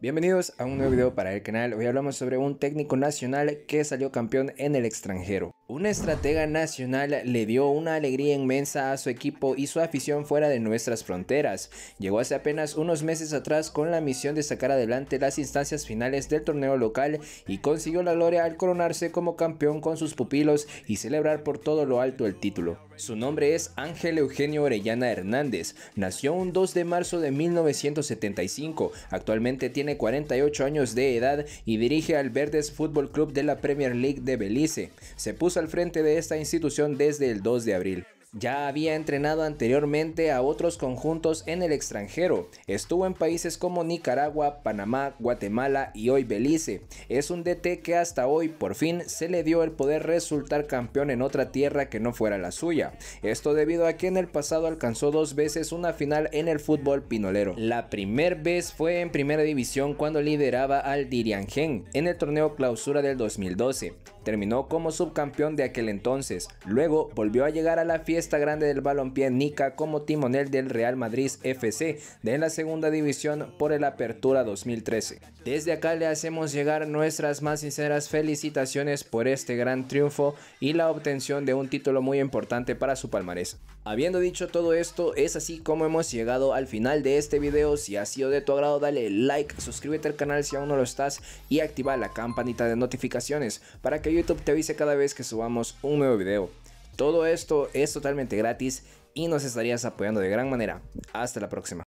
Bienvenidos a un nuevo video para el canal, hoy hablamos sobre un técnico nacional que salió campeón en el extranjero. Una estratega nacional le dio una alegría inmensa a su equipo y su afición fuera de nuestras fronteras. Llegó hace apenas unos meses atrás con la misión de sacar adelante las instancias finales del torneo local y consiguió la gloria al coronarse como campeón con sus pupilos y celebrar por todo lo alto el título. Su nombre es Ángel Eugenio Orellana Hernández. Nació un 2 de marzo de 1975. Actualmente tiene 48 años de edad y dirige al Verdes Fútbol Club de la Premier League de Belice. Se puso al frente de esta institución desde el 2 de abril. Ya había entrenado anteriormente a otros conjuntos en el extranjero. Estuvo en países como Nicaragua, Panamá, Guatemala y hoy Belice. Es un DT que hasta hoy por fin se le dio el poder resultar campeón en otra tierra que no fuera la suya. Esto debido a que en el pasado alcanzó dos veces una final en el fútbol pinolero. La primera vez fue en primera división cuando lideraba al hen en el torneo clausura del 2012 terminó como subcampeón de aquel entonces. Luego volvió a llegar a la fiesta grande del balompié Nica como timonel del Real Madrid FC de la segunda división por el Apertura 2013. Desde acá le hacemos llegar nuestras más sinceras felicitaciones por este gran triunfo y la obtención de un título muy importante para su palmarés. Habiendo dicho todo esto, es así como hemos llegado al final de este video. Si ha sido de tu agrado, dale like, suscríbete al canal si aún no lo estás y activa la campanita de notificaciones para que YouTube te avise cada vez que subamos un nuevo video. Todo esto es totalmente gratis y nos estarías apoyando de gran manera. Hasta la próxima.